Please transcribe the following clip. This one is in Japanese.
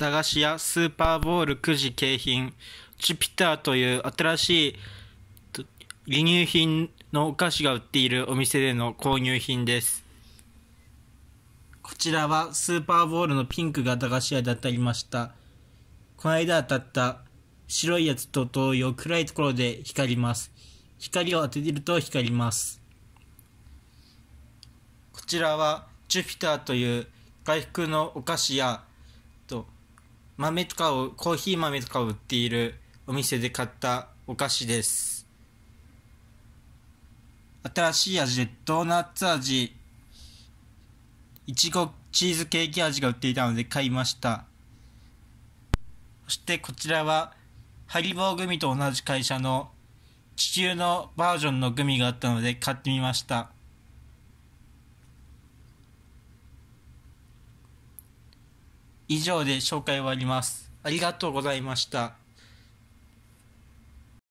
駄菓子屋スーパーボールくじ景品ジュピターという新しい輸入品のお菓子が売っているお店での購入品ですこちらはスーパーボールのピンクが駄菓子屋で当たりましたこの間当たった白いやつと同様暗いところで光ります光を当てると光りますこちらはジュピターという外服のお菓子や豆とかを、コーヒー豆とかを売っているお店で買ったお菓子です。新しい味でドーナツ味、いちごチーズケーキ味が売っていたので買いました。そしてこちらは、ハリボーグミと同じ会社の地球のバージョンのグミがあったので買ってみました。以上で紹介終わります。ありがとうございました。